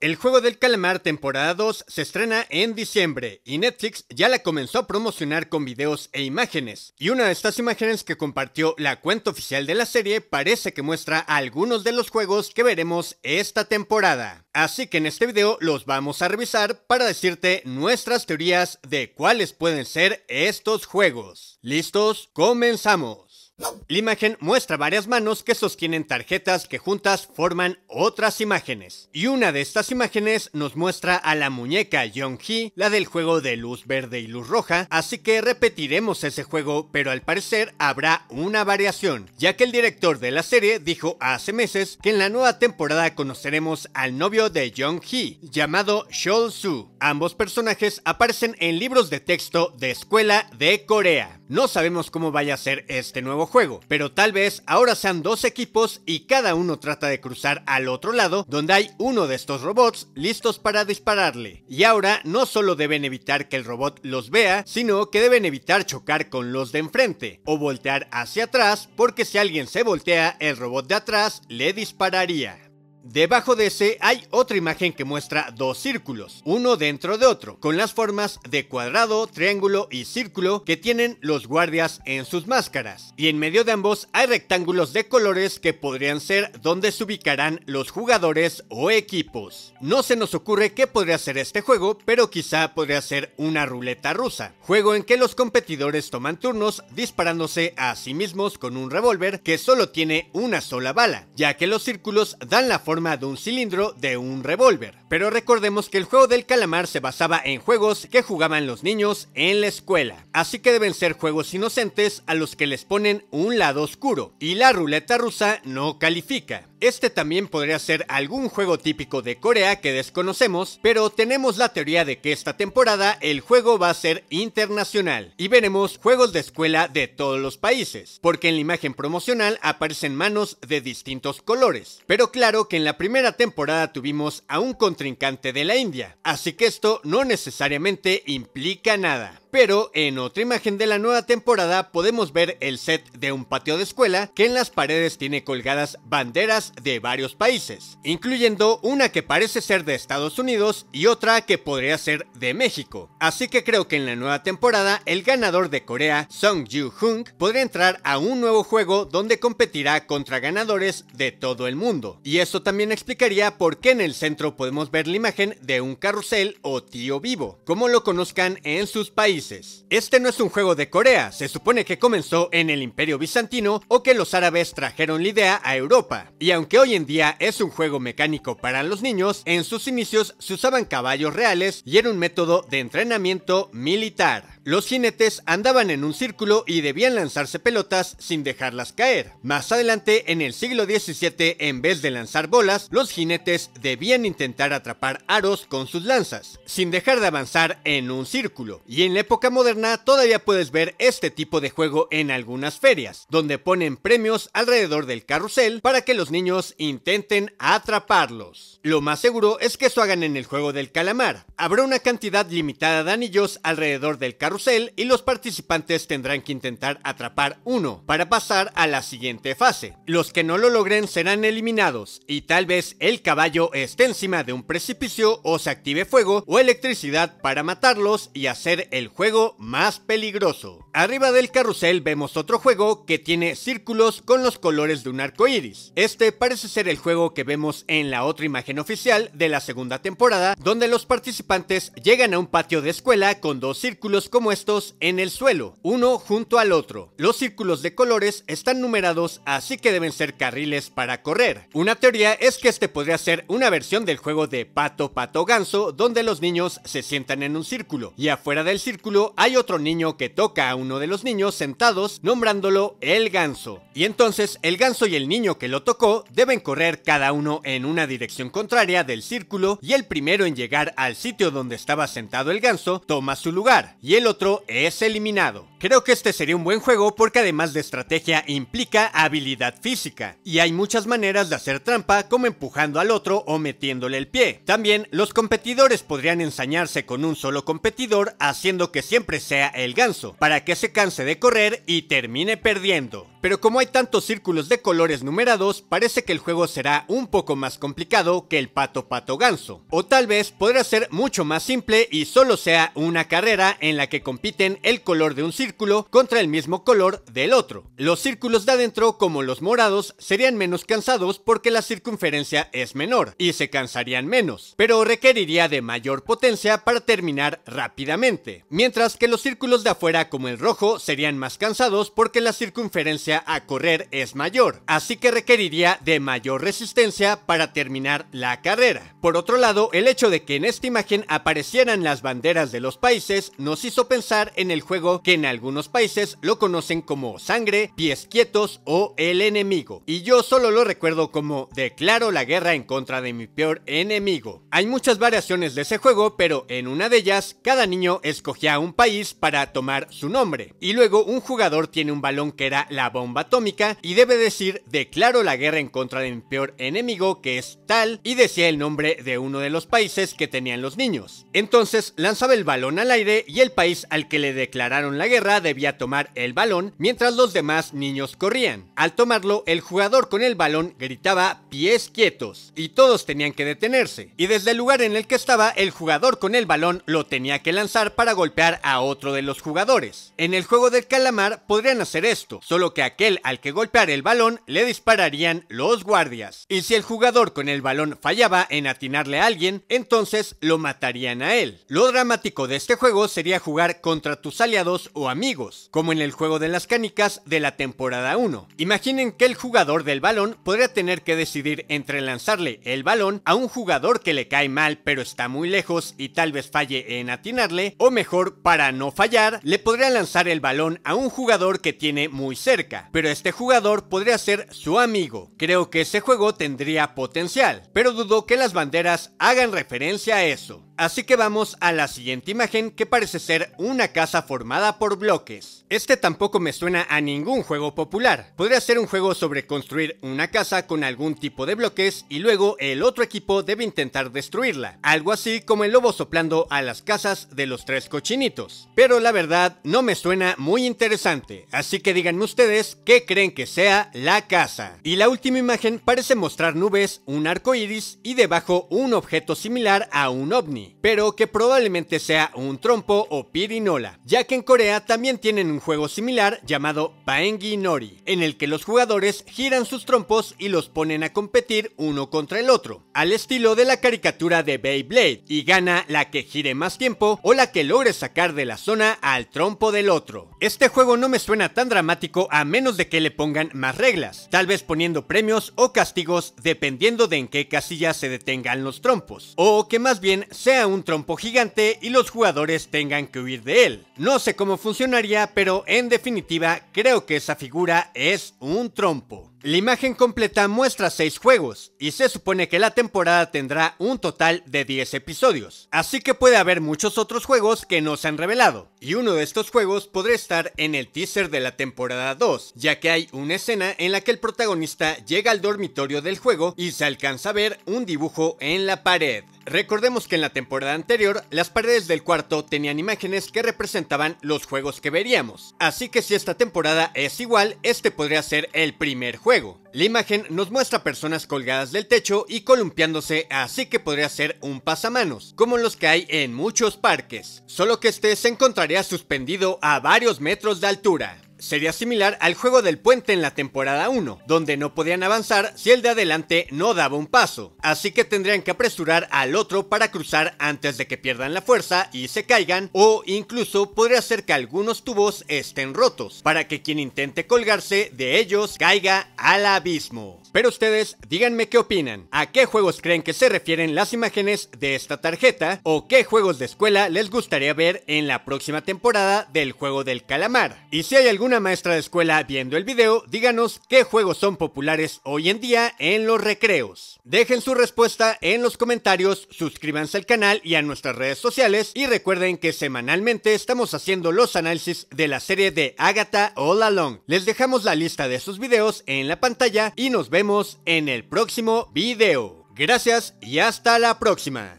El juego del calamar temporada 2 se estrena en diciembre y Netflix ya la comenzó a promocionar con videos e imágenes. Y una de estas imágenes que compartió la cuenta oficial de la serie parece que muestra algunos de los juegos que veremos esta temporada. Así que en este video los vamos a revisar para decirte nuestras teorías de cuáles pueden ser estos juegos. ¿Listos? Comenzamos. La imagen muestra varias manos que sostienen tarjetas que juntas forman otras imágenes. Y una de estas imágenes nos muestra a la muñeca Young-hee, la del juego de luz verde y luz roja, así que repetiremos ese juego, pero al parecer habrá una variación, ya que el director de la serie dijo hace meses que en la nueva temporada conoceremos al novio de Young-hee, llamado Shol-su. Ambos personajes aparecen en libros de texto de escuela de Corea. No sabemos cómo vaya a ser este nuevo juego, pero tal vez ahora sean dos equipos y cada uno trata de cruzar al otro lado donde hay uno de estos robots listos para dispararle. Y ahora no solo deben evitar que el robot los vea, sino que deben evitar chocar con los de enfrente o voltear hacia atrás porque si alguien se voltea el robot de atrás le dispararía. Debajo de ese hay otra imagen que muestra dos círculos, uno dentro de otro, con las formas de cuadrado, triángulo y círculo que tienen los guardias en sus máscaras. Y en medio de ambos hay rectángulos de colores que podrían ser donde se ubicarán los jugadores o equipos. No se nos ocurre qué podría ser este juego, pero quizá podría ser una ruleta rusa, juego en que los competidores toman turnos disparándose a sí mismos con un revólver que solo tiene una sola bala, ya que los círculos dan la forma forma de un cilindro de un revólver. Pero recordemos que el juego del calamar se basaba en juegos que jugaban los niños en la escuela. Así que deben ser juegos inocentes a los que les ponen un lado oscuro. Y la ruleta rusa no califica. Este también podría ser algún juego típico de Corea que desconocemos, pero tenemos la teoría de que esta temporada el juego va a ser internacional y veremos juegos de escuela de todos los países, porque en la imagen promocional aparecen manos de distintos colores. Pero claro que en la primera temporada tuvimos a un contrincante de la India, así que esto no necesariamente implica nada pero en otra imagen de la nueva temporada podemos ver el set de un patio de escuela que en las paredes tiene colgadas banderas de varios países, incluyendo una que parece ser de Estados Unidos y otra que podría ser de México. Así que creo que en la nueva temporada el ganador de Corea, Song ju hung podría entrar a un nuevo juego donde competirá contra ganadores de todo el mundo. Y esto también explicaría por qué en el centro podemos ver la imagen de un carrusel o tío vivo, como lo conozcan en sus países este no es un juego de Corea, se supone que comenzó en el Imperio Bizantino o que los árabes trajeron la idea a Europa. Y aunque hoy en día es un juego mecánico para los niños, en sus inicios se usaban caballos reales y era un método de entrenamiento militar. Los jinetes andaban en un círculo y debían lanzarse pelotas sin dejarlas caer. Más adelante, en el siglo XVII, en vez de lanzar bolas, los jinetes debían intentar atrapar aros con sus lanzas, sin dejar de avanzar en un círculo. Y en la época moderna todavía puedes ver este tipo de juego en algunas ferias, donde ponen premios alrededor del carrusel para que los niños intenten atraparlos. Lo más seguro es que eso hagan en el juego del calamar. Habrá una cantidad limitada de anillos alrededor del carrusel y los participantes tendrán que intentar atrapar uno para pasar a la siguiente fase. Los que no lo logren serán eliminados y tal vez el caballo esté encima de un precipicio o se active fuego o electricidad para matarlos y hacer el juego juego más peligroso. Arriba del carrusel vemos otro juego que tiene círculos con los colores de un arco iris. Este parece ser el juego que vemos en la otra imagen oficial de la segunda temporada, donde los participantes llegan a un patio de escuela con dos círculos como estos en el suelo, uno junto al otro. Los círculos de colores están numerados, así que deben ser carriles para correr. Una teoría es que este podría ser una versión del juego de Pato Pato Ganso, donde los niños se sientan en un círculo y afuera del círculo hay otro niño que toca a uno de los niños sentados nombrándolo el ganso. Y entonces el ganso y el niño que lo tocó deben correr cada uno en una dirección contraria del círculo y el primero en llegar al sitio donde estaba sentado el ganso toma su lugar y el otro es eliminado. Creo que este sería un buen juego porque además de estrategia implica habilidad física y hay muchas maneras de hacer trampa como empujando al otro o metiéndole el pie. También los competidores podrían ensañarse con un solo competidor haciendo que siempre sea el ganso, para que se canse de correr y termine perdiendo pero como hay tantos círculos de colores numerados, parece que el juego será un poco más complicado que el Pato Pato Ganso. O tal vez podrá ser mucho más simple y solo sea una carrera en la que compiten el color de un círculo contra el mismo color del otro. Los círculos de adentro, como los morados, serían menos cansados porque la circunferencia es menor y se cansarían menos, pero requeriría de mayor potencia para terminar rápidamente. Mientras que los círculos de afuera, como el rojo, serían más cansados porque la circunferencia a correr es mayor, así que requeriría de mayor resistencia para terminar la carrera. Por otro lado, el hecho de que en esta imagen aparecieran las banderas de los países nos hizo pensar en el juego que en algunos países lo conocen como sangre, pies quietos o el enemigo, y yo solo lo recuerdo como declaro la guerra en contra de mi peor enemigo. Hay muchas variaciones de ese juego, pero en una de ellas cada niño escogía un país para tomar su nombre, y luego un jugador tiene un balón que era la bomba atómica y debe decir declaro la guerra en contra de mi peor enemigo que es tal y decía el nombre de uno de los países que tenían los niños. Entonces lanzaba el balón al aire y el país al que le declararon la guerra debía tomar el balón mientras los demás niños corrían. Al tomarlo el jugador con el balón gritaba pies quietos y todos tenían que detenerse y desde el lugar en el que estaba el jugador con el balón lo tenía que lanzar para golpear a otro de los jugadores. En el juego del calamar podrían hacer esto, solo que aquel al que golpear el balón le dispararían los guardias. Y si el jugador con el balón fallaba en atinarle a alguien, entonces lo matarían a él. Lo dramático de este juego sería jugar contra tus aliados o amigos, como en el juego de las canicas de la temporada 1. Imaginen que el jugador del balón podría tener que decidir entre lanzarle el balón a un jugador que le cae mal pero está muy lejos y tal vez falle en atinarle, o mejor, para no fallar, le podría lanzar el balón a un jugador que tiene muy cerca pero este jugador podría ser su amigo. Creo que ese juego tendría potencial, pero dudo que las banderas hagan referencia a eso. Así que vamos a la siguiente imagen que parece ser una casa formada por bloques. Este tampoco me suena a ningún juego popular. Podría ser un juego sobre construir una casa con algún tipo de bloques y luego el otro equipo debe intentar destruirla. Algo así como el lobo soplando a las casas de los tres cochinitos. Pero la verdad no me suena muy interesante, así que díganme ustedes qué creen que sea la casa. Y la última imagen parece mostrar nubes, un arco iris y debajo un objeto similar a un ovni pero que probablemente sea un trompo o pirinola, ya que en Corea también tienen un juego similar llamado Paengi Nori, en el que los jugadores giran sus trompos y los ponen a competir uno contra el otro, al estilo de la caricatura de Beyblade, y gana la que gire más tiempo o la que logre sacar de la zona al trompo del otro. Este juego no me suena tan dramático a menos de que le pongan más reglas, tal vez poniendo premios o castigos dependiendo de en qué casilla se detengan los trompos, o que más bien sea un trompo gigante y los jugadores tengan que huir de él. No sé cómo funcionaría, pero en definitiva creo que esa figura es un trompo. La imagen completa muestra 6 juegos y se supone que la temporada tendrá un total de 10 episodios, así que puede haber muchos otros juegos que no se han revelado, y uno de estos juegos podría estar en el teaser de la temporada 2, ya que hay una escena en la que el protagonista llega al dormitorio del juego y se alcanza a ver un dibujo en la pared. Recordemos que en la temporada anterior, las paredes del cuarto tenían imágenes que representaban los juegos que veríamos, así que si esta temporada es igual, este podría ser el primer juego. La imagen nos muestra personas colgadas del techo y columpiándose, así que podría ser un pasamanos, como los que hay en muchos parques, solo que este se encontraría suspendido a varios metros de altura sería similar al juego del puente en la temporada 1, donde no podían avanzar si el de adelante no daba un paso, así que tendrían que apresurar al otro para cruzar antes de que pierdan la fuerza y se caigan, o incluso podría ser que algunos tubos estén rotos, para que quien intente colgarse de ellos caiga al abismo. Pero ustedes díganme qué opinan, a qué juegos creen que se refieren las imágenes de esta tarjeta, o qué juegos de escuela les gustaría ver en la próxima temporada del juego del calamar. Y si hay algún una maestra de escuela viendo el video, díganos qué juegos son populares hoy en día en los recreos. Dejen su respuesta en los comentarios, suscríbanse al canal y a nuestras redes sociales y recuerden que semanalmente estamos haciendo los análisis de la serie de Agatha All Along. Les dejamos la lista de esos videos en la pantalla y nos vemos en el próximo video. Gracias y hasta la próxima.